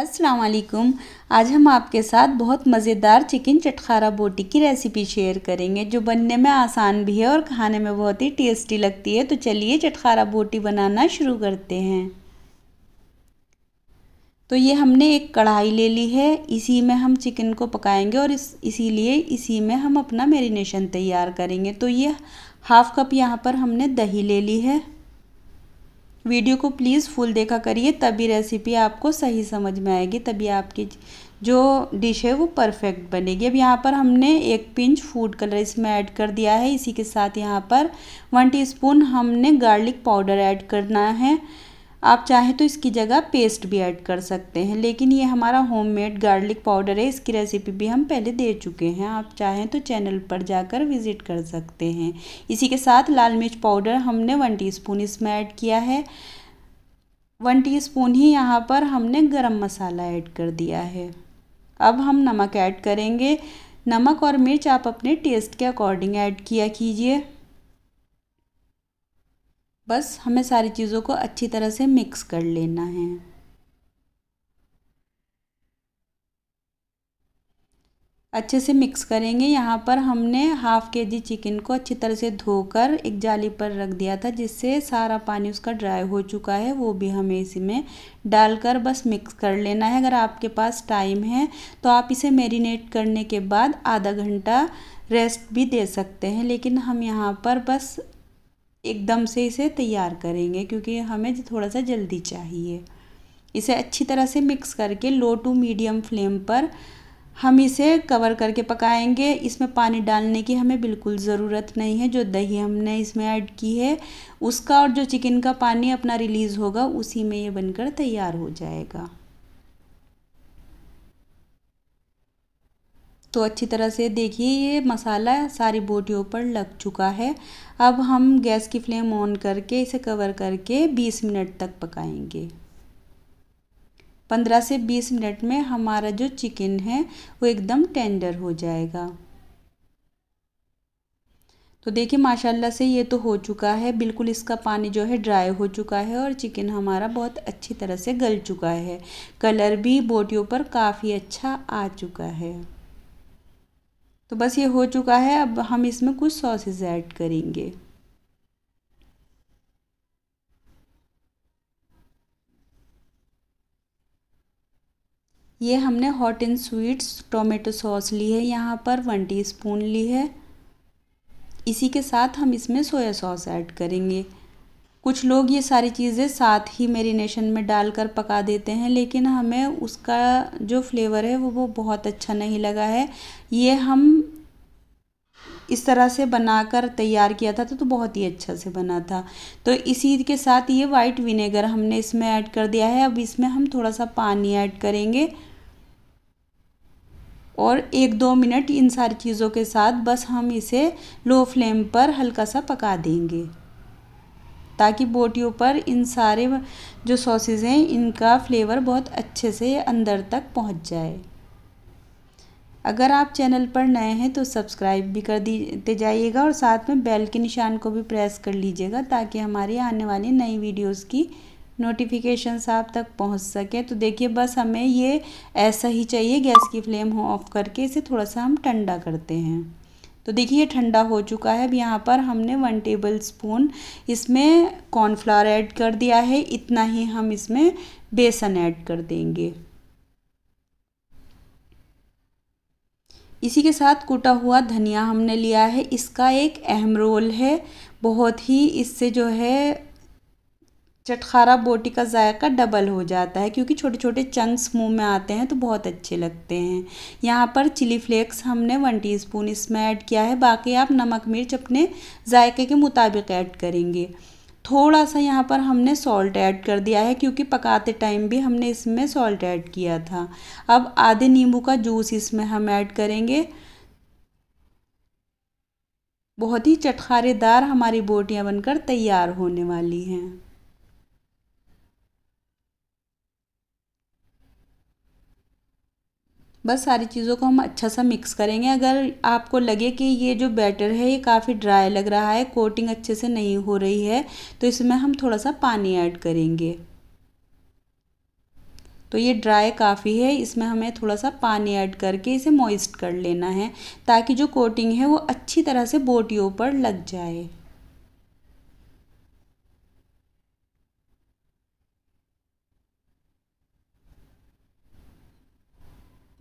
अस्सलाम वालेकुम आज हम आपके साथ बहुत मज़ेदार चिकन चटखारा बोटी की रेसिपी शेयर करेंगे जो बनने में आसान भी है और खाने में बहुत ही टेस्टी लगती है तो चलिए चटखारा बोटी बनाना शुरू करते हैं तो ये हमने एक कढ़ाई ले ली है इसी में हम चिकन को पकाएंगे और इस इसीलिए इसी में हम अपना मेरीनेशन तैयार करेंगे तो ये हाफ़ कप यहाँ पर हमने दही ले ली है वीडियो को प्लीज़ फुल देखा करिए तभी रेसिपी आपको सही समझ में आएगी तभी आपकी जो डिश है वो परफेक्ट बनेगी अब यहाँ पर हमने एक पिंच फूड कलर इसमें ऐड कर दिया है इसी के साथ यहाँ पर वन टीस्पून हमने गार्लिक पाउडर ऐड करना है आप चाहे तो इसकी जगह पेस्ट भी ऐड कर सकते हैं लेकिन ये हमारा होममेड गार्लिक पाउडर है इसकी रेसिपी भी हम पहले दे चुके हैं आप चाहें तो चैनल पर जाकर विज़िट कर सकते हैं इसी के साथ लाल मिर्च पाउडर हमने वन टीस्पून इसमें ऐड किया है वन टीस्पून ही यहाँ पर हमने गरम मसाला ऐड कर दिया है अब हम नमक ऐड करेंगे नमक और मिर्च आप अपने टेस्ट के अकॉर्डिंग ऐड किया कीजिए बस हमें सारी चीज़ों को अच्छी तरह से मिक्स कर लेना है अच्छे से मिक्स करेंगे यहाँ पर हमने हाफ़ के जी चिकन को अच्छी तरह से धोकर एक जाली पर रख दिया था जिससे सारा पानी उसका ड्राई हो चुका है वो भी हमें इसी में डालकर बस मिक्स कर लेना है अगर आपके पास टाइम है तो आप इसे मैरिनेट करने के बाद आधा घंटा रेस्ट भी दे सकते हैं लेकिन हम यहाँ पर बस एकदम से इसे तैयार करेंगे क्योंकि हमें थोड़ा सा जल्दी चाहिए इसे अच्छी तरह से मिक्स करके लो टू मीडियम फ्लेम पर हम इसे कवर करके पकाएंगे इसमें पानी डालने की हमें बिल्कुल ज़रूरत नहीं है जो दही हमने इसमें ऐड की है उसका और जो चिकन का पानी अपना रिलीज़ होगा उसी में ये बनकर तैयार हो जाएगा तो अच्छी तरह से देखिए ये मसाला सारी बोटियों पर लग चुका है अब हम गैस की फ्लेम ऑन करके इसे कवर करके 20 मिनट तक पकाएंगे 15 से 20 मिनट में हमारा जो चिकन है वो एकदम टेंडर हो जाएगा तो देखिए माशाल्लाह से ये तो हो चुका है बिल्कुल इसका पानी जो है ड्राई हो चुका है और चिकन हमारा बहुत अच्छी तरह से गल चुका है कलर भी बोटियों पर काफ़ी अच्छा आ चुका है तो बस ये हो चुका है अब हम इसमें कुछ सॉसेस ऐड करेंगे ये हमने hot and sweets tomato sauce ली है यहाँ पर वन टीस्पून ली है इसी के साथ हम इसमें सोया सॉस ऐड करेंगे कुछ लोग ये सारी चीज़ें साथ ही मेरीनेशन में डालकर पका देते हैं लेकिन हमें उसका जो फ्लेवर है वो वो बहुत अच्छा नहीं लगा है ये हम इस तरह से बनाकर तैयार किया था तो, तो बहुत ही अच्छा से बना था तो इसी के साथ ये वाइट विनेगर हमने इसमें ऐड कर दिया है अब इसमें हम थोड़ा सा पानी ऐड करेंगे और एक दो मिनट इन सारी चीज़ों के साथ बस हम इसे लो फ्लेम पर हल्का सा पका देंगे ताकि बोटियों पर इन सारे जो सॉसेज हैं इनका फ्लेवर बहुत अच्छे से अंदर तक पहुंच जाए अगर आप चैनल पर नए हैं तो सब्सक्राइब भी कर दीते जाइएगा और साथ में बेल के निशान को भी प्रेस कर लीजिएगा ताकि हमारी आने वाली नई वीडियोस की नोटिफिकेशंस आप तक पहुंच सके तो देखिए बस हमें ये ऐसा ही चाहिए गैस की फ्लेम ऑफ करके इसे थोड़ा सा हम ठंडा करते हैं तो देखिए ये ठंडा हो चुका है अब यहाँ पर हमने वन टेबल स्पून इसमें कॉर्नफ्लावर ऐड कर दिया है इतना ही हम इसमें बेसन ऐड कर देंगे इसी के साथ कूटा हुआ धनिया हमने लिया है इसका एक अहम रोल है बहुत ही इससे जो है चटखारा बोटी का जायका डबल हो जाता है क्योंकि छोटे छोटे चंक्स मुंह में आते हैं तो बहुत अच्छे लगते हैं यहाँ पर चिली फ्लेक्स हमने वन टीस्पून इसमें ऐड किया है बाकी आप नमक मिर्च अपने जायके के मुताबिक ऐड करेंगे थोड़ा सा यहाँ पर हमने सॉल्ट ऐड कर दिया है क्योंकि पकाते टाइम भी हमने इसमें सॉल्ट ऐड किया था अब आधे नींबू का जूस इसमें हम ऐड करेंगे बहुत ही चटखारेदार हमारी बोटियाँ बनकर तैयार होने वाली हैं बस सारी चीज़ों को हम अच्छा सा मिक्स करेंगे अगर आपको लगे कि ये जो बैटर है ये काफ़ी ड्राई लग रहा है कोटिंग अच्छे से नहीं हो रही है तो इसमें हम थोड़ा सा पानी ऐड करेंगे तो ये ड्राई काफ़ी है इसमें हमें थोड़ा सा पानी ऐड करके इसे मॉइस्ट कर लेना है ताकि जो कोटिंग है वो अच्छी तरह से बोटियों पर लग जाए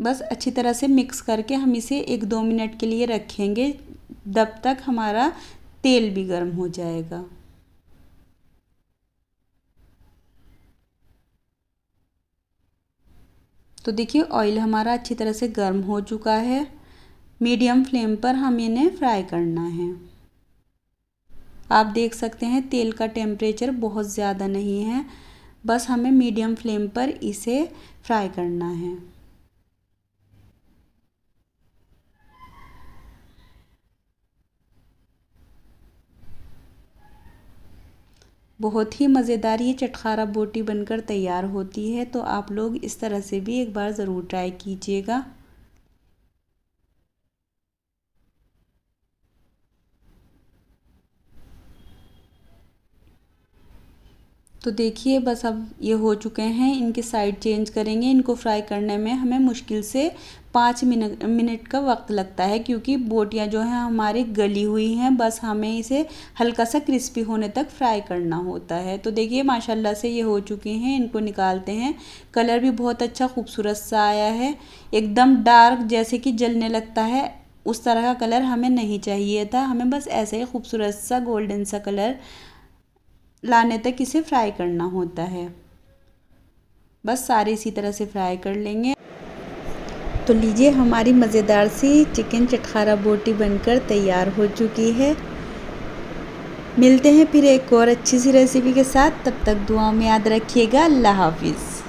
बस अच्छी तरह से मिक्स करके हम इसे एक दो मिनट के लिए रखेंगे तब तक हमारा तेल भी गर्म हो जाएगा तो देखिए ऑयल हमारा अच्छी तरह से गर्म हो चुका है मीडियम फ्लेम पर हम इन्हें फ्राई करना है आप देख सकते हैं तेल का टेम्परेचर बहुत ज़्यादा नहीं है बस हमें मीडियम फ्लेम पर इसे फ्राई करना है बहुत ही मज़ेदार ये चटखारा बोटी बनकर तैयार होती है तो आप लोग इस तरह से भी एक बार ज़रूर ट्राई कीजिएगा तो देखिए बस अब ये हो चुके हैं इनके साइड चेंज करेंगे इनको फ्राई करने में हमें मुश्किल से पाँच मिनट मिनट का वक्त लगता है क्योंकि बोटियाँ जो हैं हमारी गली हुई हैं बस हमें इसे हल्का सा क्रिस्पी होने तक फ्राई करना होता है तो देखिए माशाल्लाह से ये हो चुके हैं इनको निकालते हैं कलर भी बहुत अच्छा खूबसूरत सा आया है एकदम डार्क जैसे कि जलने लगता है उस तरह का कलर हमें नहीं चाहिए था हमें बस ऐसे ही खूबसूरत सा गोल्डन सा कलर लाने तक इसे फ्राई करना होता है बस सारे इसी तरह से फ्राई कर लेंगे तो लीजिए हमारी मज़ेदार सी चिकन चटखारा बोटी बनकर तैयार हो चुकी है मिलते हैं फिर एक और अच्छी सी रेसिपी के साथ तब तक दुआ में याद रखिएगा अल्लाह हाफिज़